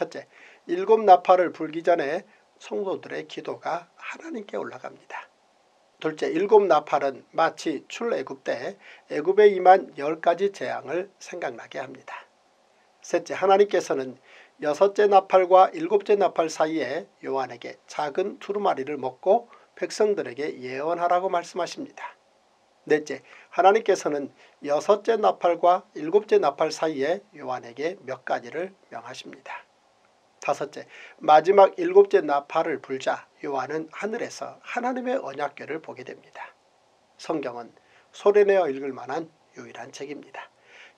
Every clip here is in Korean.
첫째, 일곱 나팔을 불기 전에 성도들의 기도가 하나님께 올라갑니다. 둘째, 일곱 나팔은 마치 출애굽 때 애굽에 임한 열 가지 재앙을 생각나게 합니다. 셋째, 하나님께서는 여섯째 나팔과 일곱째 나팔 사이에 요한에게 작은 두루마리를 먹고 백성들에게 예언하라고 말씀하십니다. 넷째, 하나님께서는 여섯째 나팔과 일곱째 나팔 사이에 요한에게 몇 가지를 명하십니다. 다섯째 마지막 일곱째 나팔을 불자 요한은 하늘에서 하나님의 언약궤를 보게 됩니다. 성경은 소리내어 읽을 만한 유일한 책입니다.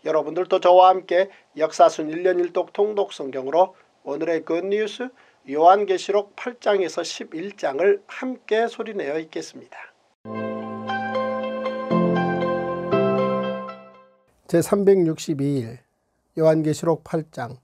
여러분들도 저와 함께 역사순 1년 1독 통독 성경으로 오늘의 굿뉴스 요한계시록 8장에서 11장을 함께 소리내어 읽겠습니다. 제362일 요한계시록 8장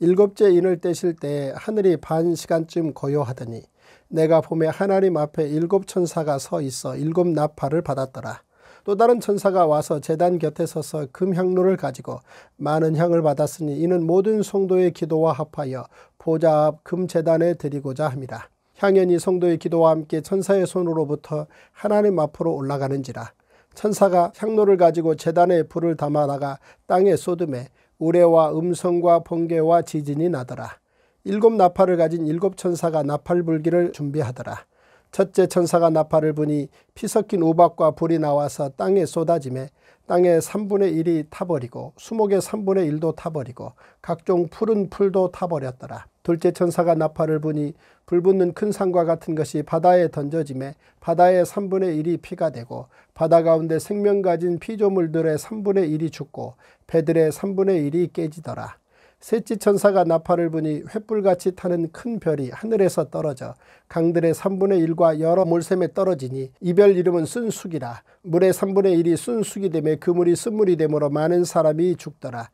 일곱째 인을 떼실 때에 하늘이 반 시간쯤 고요하더니 내가 봄에 하나님 앞에 일곱 천사가 서 있어 일곱 나팔을 받았더라. 또 다른 천사가 와서 재단 곁에 서서 금향로를 가지고 많은 향을 받았으니 이는 모든 성도의 기도와 합하여 보좌 앞 금재단에 드리고자 합니다. 향연이 성도의 기도와 함께 천사의 손으로부터 하나님 앞으로 올라가는지라. 천사가 향로를 가지고 재단에 불을 담아다가 땅에 쏟음에 우레와 음성과 번개와 지진이 나더라. 일곱 나팔을 가진 일곱 천사가 나팔 불기를 준비하더라. 첫째 천사가 나팔을 부니 피 섞인 우박과 불이 나와서 땅에 쏟아지매 땅의 3분의 1이 타버리고 수목의 3분의 1도 타버리고 각종 푸른 풀도 타버렸더라. 둘째 천사가 나팔을 부니 불붙는 큰산과 같은 것이 바다에 던져짐에 바다의 3분의 1이 피가 되고 바다 가운데 생명 가진 피조물들의 3분의 1이 죽고 배들의 3분의 1이 깨지더라. 셋째 천사가 나팔을 부니 횃불같이 타는 큰 별이 하늘에서 떨어져 강들의 3분의 1과 여러 물샘에 떨어지니 이별 이름은 쓴숙이라 물의 3분의 1이 쓴숙이 되며 그물이 쓴물이 되므로 많은 사람이 죽더라.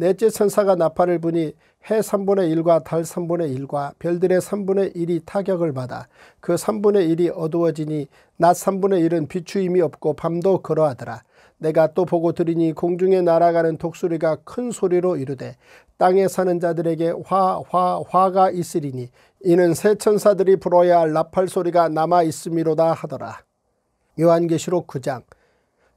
넷째 천사가 나팔을 부니 해 3분의 1과 달 3분의 1과 별들의 3분의 1이 타격을 받아 그 3분의 1이 어두워지니 낮 3분의 1은 비추임이 없고 밤도 그러하더라. 내가 또 보고 들으니 공중에 날아가는 독수리가 큰 소리로 이르되 땅에 사는 자들에게 화 화 화, 가 있으리니 이는 새 천사들이 불어야 할 나팔 소리가 남아 있음이로다 하더라. 요한계시록 9장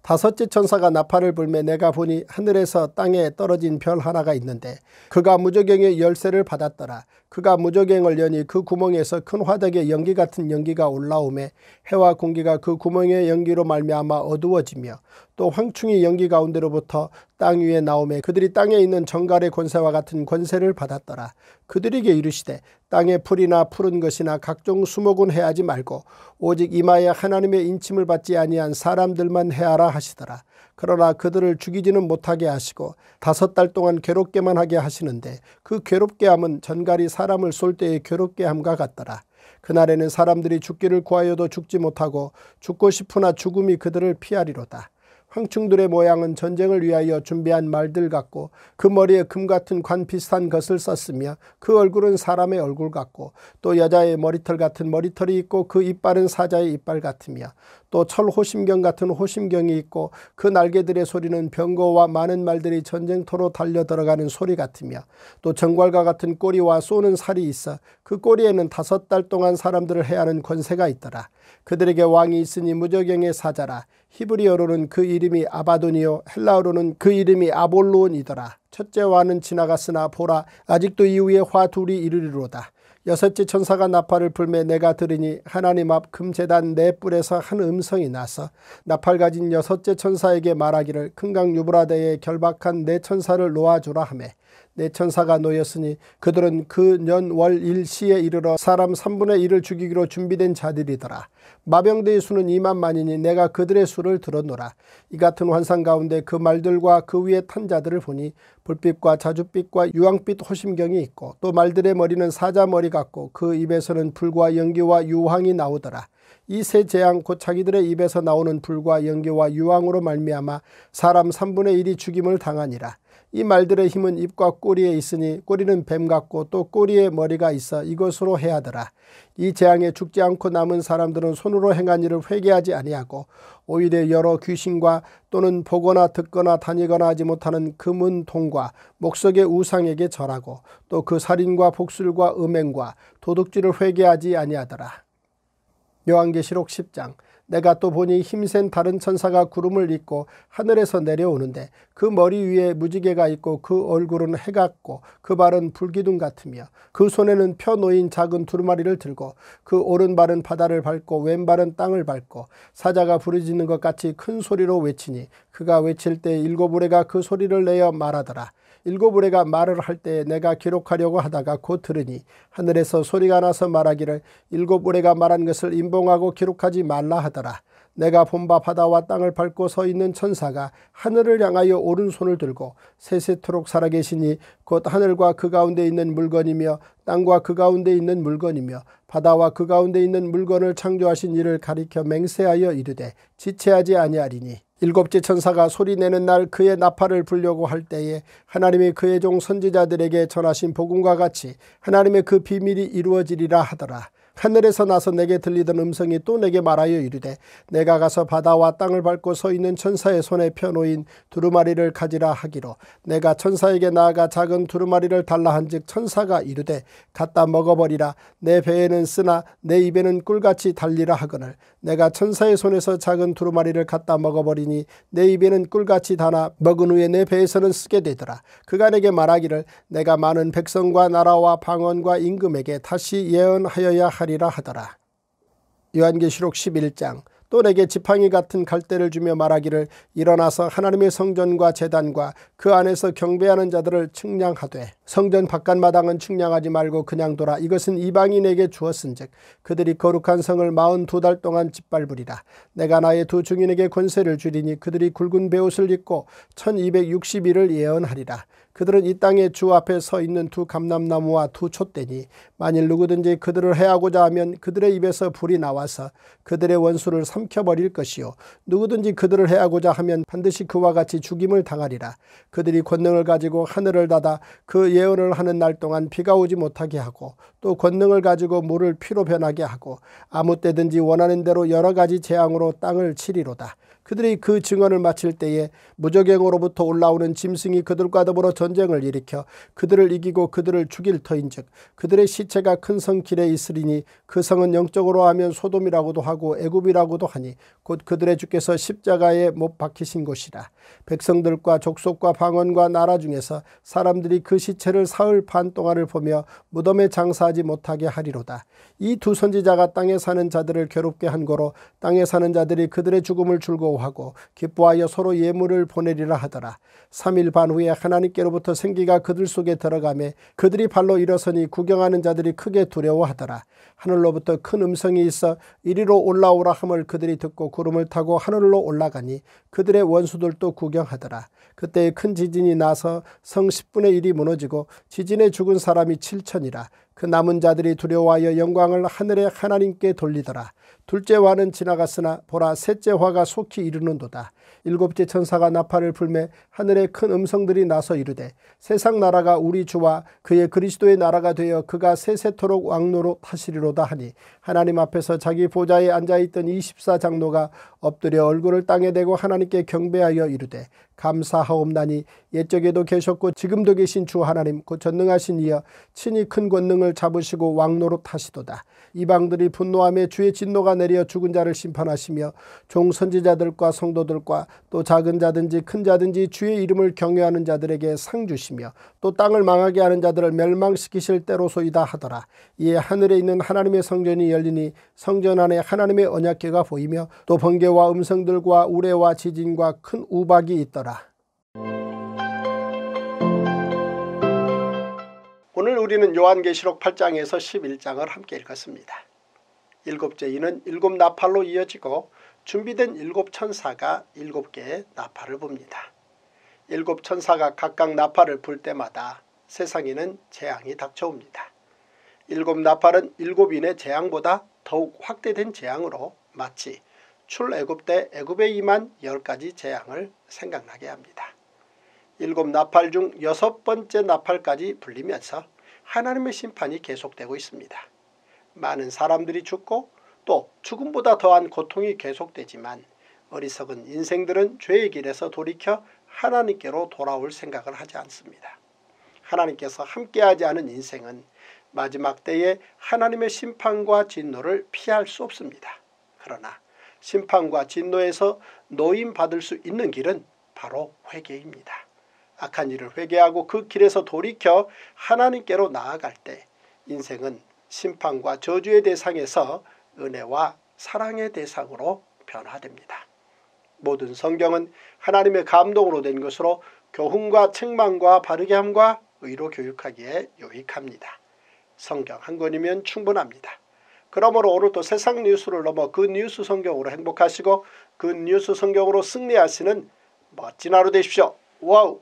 다섯째 천사가 나팔을 불매 내가 보니 하늘에서 땅에 떨어진 별 하나가 있는데 그가 무저경의 열쇠를 받았더라. 그가 무적행을 여니 그 구멍에서 큰 화덕의 연기 같은 연기가 올라오매 해와 공기가 그 구멍의 연기로 말미암아 어두워지며 또 황충이 연기 가운데로부터 땅 위에 나오매 그들이 땅에 있는 정갈의 권세와 같은 권세를 받았더라. 그들에게 이르시되 땅의 풀이나 푸른 것이나 각종 수목은 해하지 말고 오직 이마에 하나님의 인침을 받지 아니한 사람들만 해하라 하시더라. 그러나 그들을 죽이지는 못하게 하시고 다섯 달 동안 괴롭게만 하게 하시는데 그 괴롭게 함은 전갈이 사람을 쏠 때의 괴롭게 함과 같더라. 그날에는 사람들이 죽기를 구하여도 죽지 못하고 죽고 싶으나 죽음이 그들을 피하리로다. 황충들의 모양은 전쟁을 위하여 준비한 말들 같고 그 머리에 금 같은 관 비슷한 것을 썼으며 그 얼굴은 사람의 얼굴 같고 또 여자의 머리털 같은 머리털이 있고 그 이빨은 사자의 이빨 같으며 또 철호심경 같은 호심경이 있고 그 날개들의 소리는 병거와 많은 말들이 전쟁터로 달려 들어가는 소리 같으며 또 정괄과 같은 꼬리와 쏘는 살이 있어 그 꼬리에는 다섯 달 동안 사람들을 해하는 권세가 있더라. 그들에게 왕이 있으니 무적경의 사자라. 히브리어로는 그 이름이 아바돈이요 헬라어로는 그 이름이 아볼로온이더라 첫째 와는 지나갔으나 보라 아직도 이후에 화 둘이 이르리로다. 여섯째 천사가 나팔을 불매 내가 들으니 하나님 앞 금재단 내 뿔에서 한 음성이 나서 나팔 가진 여섯째 천사에게 말하기를 금강 유브라데에 결박한 내 천사를 놓아주라 하며 내 천사가 놓였으니 그들은 그 년 월 일시에 이르러 사람 3분의 1을 죽이기로 준비된 자들이더라. 마병대의 수는 2만 만이니 내가 그들의 수를 들었노라. 이 같은 환상 가운데 그 말들과 그 위에 탄 자들을 보니 불빛과 자줏빛과 유황빛 호심경이 있고 또 말들의 머리는 사자 머리 같고 그 입에서는 불과 연기와 유황이 나오더라. 이세 재앙 곧 자기들의 입에서 나오는 불과 연기와 유황으로 말미암아 사람 3분의 1이 죽임을 당하니라. 이 말들의 힘은 입과 꼬리에 있으니 꼬리는 뱀 같고 또 꼬리에 머리가 있어 이것으로 해하더라. 이 재앙에 죽지 않고 남은 사람들은 손으로 행한 일을 회개하지 아니하고 오히려 여러 귀신과 또는 보거나 듣거나 다니거나 하지 못하는 금은 동과 목석의 우상에게 절하고 또 그 살인과 복술과 음행과 도둑질을 회개하지 아니하더라. 요한계시록 10장 내가 또 보니 힘센 다른 천사가 구름을 잇고 하늘에서 내려오는데 그 머리 위에 무지개가 있고 그 얼굴은 해 같고 그 발은 불기둥 같으며 그 손에는 펴 놓인 작은 두루마리를 들고 그 오른발은 바다를 밟고 왼발은 땅을 밟고 사자가 부르짖는 것 같이 큰 소리로 외치니 그가 외칠 때 일곱 우레가 그 소리를 내어 말하더라 일곱 우레가 말을 할 때에 내가 기록하려고 하다가 곧 들으니 하늘에서 소리가 나서 말하기를 일곱 우레가 말한 것을 임봉하고 기록하지 말라 하더라. 내가 본바 바다와 땅을 밟고 서 있는 천사가 하늘을 향하여 오른손을 들고 세세토록 살아계시니 곧 하늘과 그 가운데 있는 물건이며 땅과 그 가운데 있는 물건이며 바다와 그 가운데 있는 물건을 창조하신 이를 가리켜 맹세하여 이르되 지체하지 아니하리니 일곱째 천사가 소리내는 날 그의 나팔을 불려고 할 때에 하나님의 그의 종 선지자들에게 전하신 복음과 같이 하나님의 그 비밀이 이루어지리라 하더라. 하늘에서 나서 내게 들리던 음성이 또 내게 말하여 이르되 내가 가서 바다와 땅을 밟고 서 있는 천사의 손에 펴놓인 두루마리를 가지라 하기로 내가 천사에게 나아가 작은 두루마리를 달라 한즉 천사가 이르되 갖다 먹어버리라 내 배에는 쓰나 내 입에는 꿀같이 달리라 하거늘 내가 천사의 손에서 작은 두루마리를 갖다 먹어버리니 내 입에는 꿀같이 달아 먹은 후에 내 배에서는 쓰게 되더라 그가 내게 말하기를 내가 많은 백성과 나라와 방언과 임금에게 다시 예언하여야 하리 하리라 하더라. 요한계시록 11장 또 내게 지팡이 같은 갈대를 주며 말하기를 일어나서 하나님의 성전과 재단과 그 안에서 경배하는 자들을 측량하되 성전 바깥 마당은 측량하지 말고 그냥 둬라. 이것은 이방인에게 주었은즉 그들이 거룩한 성을 마흔 두 달 동안 짓밟으리라 내가 나의 두 증인에게 권세를 주리니 그들이 굵은 배옷을 입고 1260일을 예언하리라 그들은 이땅에주 앞에 서 있는 두 감람나무와 두 촛대니 만일 누구든지 그들을 해하고자 하면 그들의 입에서 불이 나와서 그들의 원수를 삼켜버릴 것이요 누구든지 그들을 해하고자 하면 반드시 그와 같이 죽임을 당하리라 그들이 권능을 가지고 하늘을 닫아 그 예언을 하는 날 동안 비가 오지 못하게 하고 또 권능을 가지고 물을 피로 변하게 하고 아무 때든지 원하는 대로 여러 가지 재앙으로 땅을 치리로다. 그들이 그 증언을 마칠 때에 무적행으로부터 올라오는 짐승이 그들과 더불어 전쟁을 일으켜 그들을 이기고 그들을 죽일 터인즉 그들의 시체가 큰성 길에 있으리니 그 성은 영적으로 하면 소돔이라고도 하고 애굽이라고도 하니 곧 그들의 주께서 십자가에 못 박히신 곳이라 백성들과 족속과 방언과 나라 중에서 사람들이 그 시체를 사흘 반 동안을 보며 무덤에 장사하지 못하게 하리로다 이 두 선지자가 땅에 사는 자들을 괴롭게 한 거로 땅에 사는 자들이 그들의 죽음을 즐거워 기뻐하고 기뻐하여 서로 예물을 보내리라 하더라. 3일 반 후에 하나님께로부터 생기가 그들 속에 들어가매 그들이 발로 일어서니 구경하는 자들이 크게 두려워하더라. 하늘로부터 큰 음성이 있어 이리로 올라오라 함을 그들이 듣고 구름을 타고 하늘로 올라가니 그들의 원수들도 구경하더라. 그때 큰 지진이 나서 성 10분의 1이 무너지고 지진에 죽은 사람이 7천이라 그 남은 자들이 두려워하여 영광을 하늘에 하나님께 돌리더라. 둘째 화는 지나갔으나 보라 셋째 화가 속히 이르는도다. 일곱째 천사가 나팔을 불매 하늘에 큰 음성들이 나서 이르되 세상 나라가 우리 주와 그의 그리스도의 나라가 되어 그가 세세토록 왕노로 하시리로다 하니 하나님 앞에서 자기 보좌에 앉아있던 24장로가 엎드려 얼굴을 땅에 대고 하나님께 경배하여 이르되 감사하옵나니 옛적에도 계셨고 지금도 계신 주 하나님 곧 전능하신 이여 친히 큰 권능을 잡으시고 왕노로 타시도다 이방들이 분노함에 주의 진노가 내려 죽은 자를 심판하시며 종 선지자들과 성도들과 또 작은 자든지 큰 자든지 주의 이름을 경외하는 자들에게 상 주시며 또 땅을 망하게 하는 자들을 멸망시키실 때로소이다 하더라. 이에 하늘에 있는 하나님의 성전이 열리니 성전 안에 하나님의 언약궤가 보이며 또 번개와 음성들과 우레와 지진과 큰 우박이 있더라. 오늘 우리는 요한계시록 8장에서 11장을 함께 읽었습니다. 일곱째 이는 일곱 나팔로 이어지고 준비된 일곱 천사가 일곱 개의 나팔을 붑니다. 일곱 천사가 각각 나팔을 불 때마다 세상에는 재앙이 닥쳐옵니다. 일곱 나팔은 일곱인의 재앙보다 더욱 확대된 재앙으로 마치 출애굽 때 애굽에 임한 열 가지 재앙을 생각나게 합니다. 일곱 나팔 중 여섯 번째 나팔까지 불리면서 하나님의 심판이 계속되고 있습니다. 많은 사람들이 죽고 또 죽음보다 더한 고통이 계속되지만 어리석은 인생들은 죄의 길에서 돌이켜 하나님께로 돌아올 생각을 하지 않습니다. 하나님께서 함께하지 않은 인생은 마지막 때에 하나님의 심판과 진노를 피할 수 없습니다. 그러나 심판과 진노에서 노임받을 수 있는 길은 바로 회개입니다. 악한 일을 회개하고 그 길에서 돌이켜 하나님께로 나아갈 때 인생은 심판과 저주의 대상에서 은혜와 사랑의 대상으로 변화됩니다. 모든 성경은 하나님의 감동으로 된 것으로 교훈과 책망과 바르게 함과 의로 교육하기에 유익합니다. 성경 한 권이면 충분합니다. 그러므로 오늘도 세상 뉴스를 넘어 그 뉴스 성경으로 행복하시고 그 뉴스 성경으로 승리하시는 멋진 하루 되십시오. 와우!